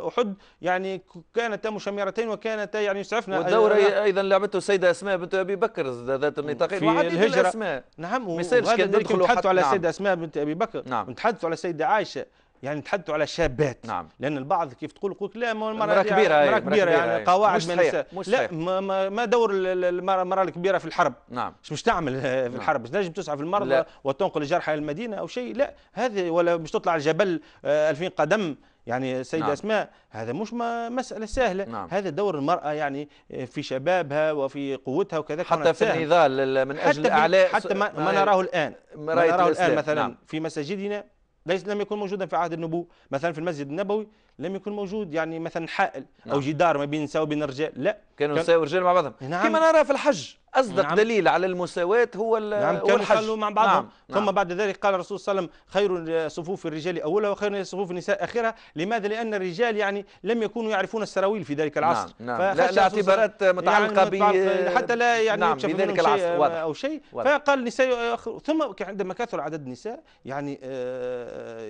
أحد يعني كانتا مشمرتين وكانت يعني يسعفنا والدور آه، أيضا لعبته السيدة أسماء بنت أبي بكر ذات النطاقين وعديد الهجرة. الأسماء نعم ما يصيرش كان ندخلوا حتى على السيده نعم. اسماء بنت ابي بكر نعم. نتحدثوا على السيده عائشه يعني نتحدثوا على شابات نعم. لان البعض كيف تقول يقول لا المراه كبيره المرأة مرأة يعني كبيره يعني, يعني قواعد مش من مش لا ما, ما دور المراه الكبيره في الحرب نعم. مش مش تعمل آه، في نعم. الحرب مش نجم تسعى في المرضى وتنقل الجرحى الى المدينه او شيء لا هذه ولا مش تطلع الجبل 2000 آه، قدم يعني السيدة نعم. أسماء هذا مش مسألة سهلة نعم. هذا دور المرأة يعني في شبابها وفي قوتها وكذا حتى في النضال من أجل أعلاء حتى ما, ما نراه الآن ما نراه الآن مثلا نعم. في مساجدنا ليس لم يكن موجودا في عهد النبوة مثلا في المسجد النبوي لم يكن موجود يعني مثلا حائل نعم. أو جدار ما بين النساء وبين الرجال لا كانوا كان... نساء مع بعضهم نعم. كما نرى في الحج أصدق نعم. دليل على المساواة هو نعم هو كانوا الحج مع بعضهم نعم. نعم. ثم نعم. بعد ذلك قال الرسول صلى الله عليه وسلم خير صفوف الرجال أولها وخير صفوف النساء آخرها لماذا لأن الرجال يعني لم يكونوا يعرفون السراويل في ذلك العصر نعم. نعم. لا, اعتبارات يعني متعلقة يعني ب حتى لا يعني نعم. في ذلك العصر شيء واضح. أو شيء واضح. فقال النساء ثم عندما كثر عدد النساء يعني آه،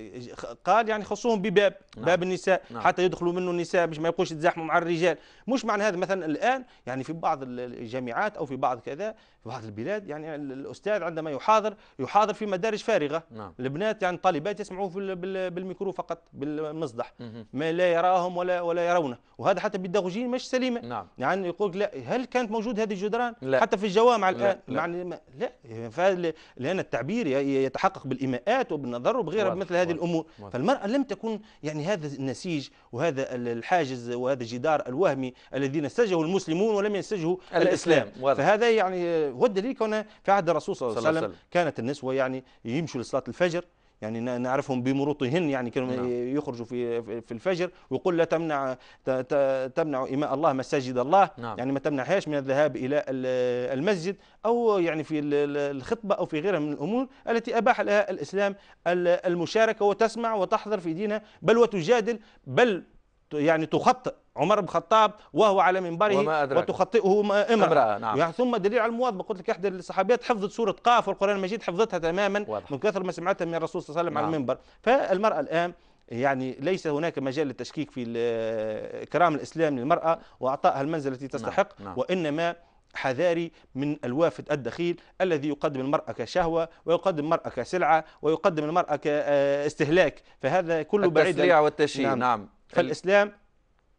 آه، قال يعني خصوهم بباب نعم. باب النساء نعم. حتى يدخلوا منه النساء مش ما يبقوش يتزاحموا مع الرجال مش معنى هذا مثلا الآن يعني في بعض الجامعات أو في بعض كذا بعض البلاد يعني الاستاذ عندما يحاضر يحاضر في مدارج فارغه نعم. البنات يعني طالبات يسمعوا بالميكرو فقط بالمصدح ما لا يراهم ولا ولا يرونه وهذا حتى بالدغوجين مش سليمه نعم. يعني يقول لا هل كانت موجود هذه الجدران لا. حتى في الجوامع الان لا, لا. يعني لا. لان التعبير يتحقق بالايماءات وبالنظر وبغيرها مثل هذه الامور واضح. فالمراه لم تكن يعني هذا النسيج وهذا الحاجز وهذا الجدار الوهمي الذي نسجه المسلمون ولم ينسجه الاسلام, الإسلام. فهذا يعني والدليل كون في عهد الرسول صلى الله عليه وسلم كانت النسوة يعني يمشوا لصلاة الفجر يعني نعرفهم بمروطهن يعني كانوا نعم. يخرجوا في في الفجر ويقول لا تمنع تمنع اماء الله مساجد الله نعم. يعني ما تمنعهاش من الذهاب الى المسجد او يعني في الخطبه او في غيرها من الامور التي اباح لها الاسلام المشاركه وتسمع وتحضر في دينها بل وتجادل بل يعني تخطئ عمر بن الخطاب وهو على منبره وتخطئه امرأة, امرأة نعم. يعني ثم دليل على المواظبة قلت لك إحدى الصحابيات حفظت سورة قاف والقرآن المجيد حفظتها تماما واضح. من كثر ما سمعتها من الرسول صلى الله عليه وسلم نعم. على المنبر فالمرأة الآن يعني ليس هناك مجال للتشكيك في كرام الإسلام للمرأة وأعطائها المنزلة التي نعم، تستحق نعم. نعم. وإنما حذاري من الوافد الدخيل الذي يقدم المرأة كشهوة ويقدم المرأة كسلعة ويقدم المرأة كاستهلاك فهذا كله بعيد التسليع والتشييع نعم, نعم. فالإسلام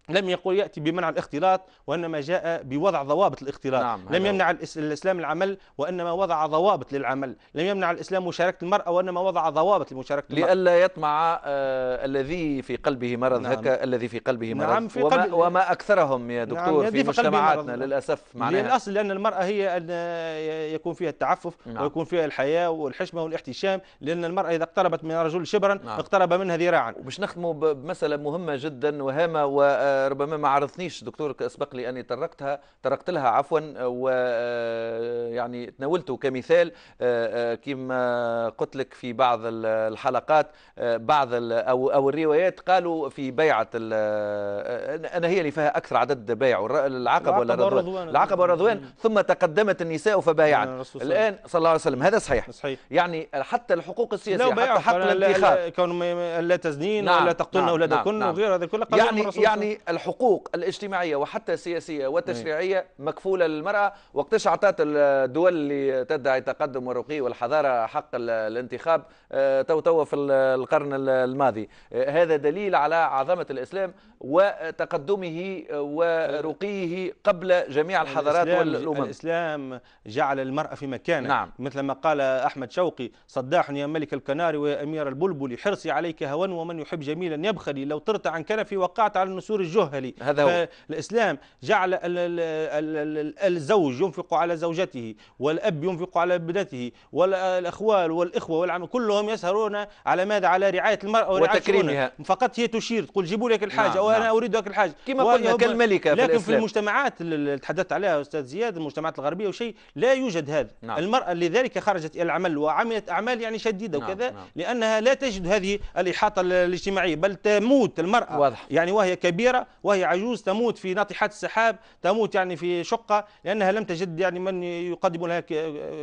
لم يقل يأتي بمنع الاختلاط وإنما جاء بوضع ضوابط الاختلاط نعم لم يمنع الإسلام العمل وإنما وضع ضوابط للعمل لم يمنع الإسلام مشاركة المرأة وإنما وضع ضوابط لمشاركة المرأة لئلا يطمع آه الذي في قلبه مرض نعم. هكا الذي في قلبه مرض نعم في وما, قلب... وما أكثرهم يا نعم، دكتور نعم في, في مجتمعاتنا للأسف معناها الأصل لأن المرأة هي أن آه، يكون فيها التعفف نعم. ويكون فيها الحياة والحشمة والاحتشام لأن المرأة إذا اقتربت من رجل شبرا نعم. اقترب منها ذراعا وباش نختموا بمسألة مهمة جدا وهامة و آه، ربما ما عرضتنيش دكتور اسبق لي اني طرقتها طرقت لها عفوا و آه، يعني تناولته كمثال آه، آه، كما قلت لك في بعض الحلقات بعض او او الروايات قالوا في بيعه انا هي اللي فيها اكثر عدد بايعوا العقبه ولا الرضوان العقبه والرضوان ثم تقدمت النساء فبايعن نعم، الان صلى الله عليه وسلم هذا صحيح صحيح يعني حتى الحقوق السياسيه حتى حق الانتخاب كون لا تزنين نعم ولا تقتلن نعم اولادكن نعم, نعم. وغير هذا كله يعني يعني الحقوق الاجتماعيه وحتى السياسيه والتشريعيه نعم. مكفوله للمراه وقتاش اعطت الدول اللي تدعي التقدم والرقي والحضاره حق الانتخاب آه، تو تو في القرن الماضي آه، هذا دليل على عظمه الاسلام وتقدمه ورقيه قبل جميع الحضارات والامم الاسلام جعل المراه في مكانه نعم. مثل ما قال احمد شوقي صداح يا ملك الكناري ويا امير البلبل حرصي عليك هوى ومن يحب جميلا يبخلي لو طرت عن كنفي وقعت على النسور الجهلي هذا هو. الإسلام جعل الزوج ينفق على زوجته والأب ينفق على ابنته والأخوال والإخوة والعم كلهم يسهرون على ماذا على رعاية المرأة ورعاية وتكريمها فقط هي تشير تقول جيبوا لك الحاجة نعم وأنا نعم. أريد الحاجة كما قلنا كالملكة لكن في, لكن في المجتمعات اللي تحدثت عليها أستاذ زياد المجتمعات الغربية وشيء لا يوجد هذا نعم. المرأة لذلك خرجت إلى العمل وعملت أعمال يعني شديدة نعم. وكذا نعم. لأنها لا تجد هذه الإحاطة الاجتماعية بل تموت المرأة واضح. يعني وهي كبيرة وهي عجوز تموت في ناطحات السحاب تموت يعني في شقة لأنها لم تجد يعني من يقدم لها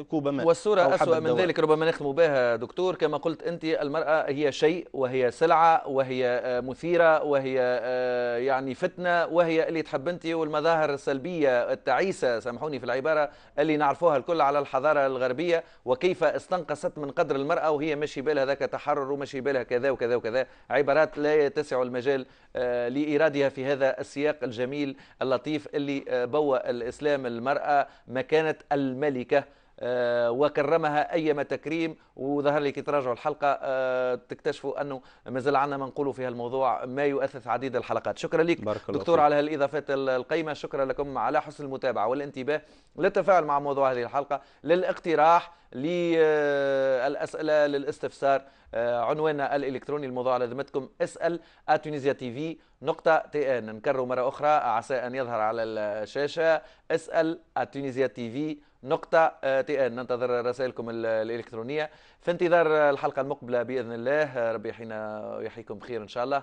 كوب ماء والصورة أسوأ من ذلك ربما نختم بها دكتور كما قلت أنت المرأة هي شيء وهي سلعة وهي آه، مثيرة وهي آه، يعني فتنة وهي اللي تحب أنت والمظاهر السلبية التعيسة سامحوني في العبارة اللي نعرفوها الكل على الحضارة الغربية وكيف استنقصت من قدر المرأة وهي ماشي بالها ذاك تحرر وماشي بالها كذا وكذا وكذا عبارات لا يتسع المجال آه، لإيرادها في هذا السياق الجميل اللطيف اللي آه، بوى الإسلام المرأة مكانة الملكة آه، وكرمها ايما تكريم وظهر لي كي تراجعوا الحلقه آه، تكتشفوا انه مازال عندنا ما نقولوا في هالموضوع ما يؤثث عديد الحلقات شكرا لك دكتور فيك. على هالاضافات القيمه شكرا لكم على حسن المتابعه والانتباه للتفاعل مع موضوع هذه الحلقه للاقتراح للاسئله للاستفسار آه، عنواننا الالكتروني الموضوع على ذمتكم اسال اتونيزيا تي نقطه تي ان نكرر مره اخرى عسى ان يظهر على الشاشه اسال اتونيزيا تي نقطة آه، تي ان ننتظر رسائلكم الإلكترونية في انتظار الحلقة المقبلة بإذن الله آه، ربي يحيينا ويحييكم بخير إن شاء الله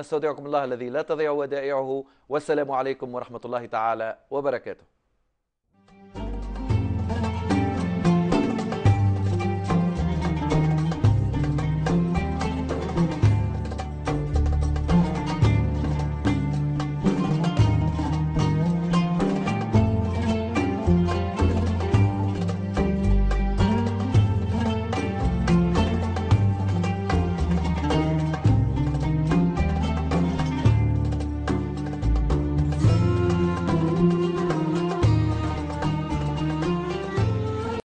نستودعكم الله الذي لا تضيع ودائعه والسلام عليكم ورحمة الله تعالى وبركاته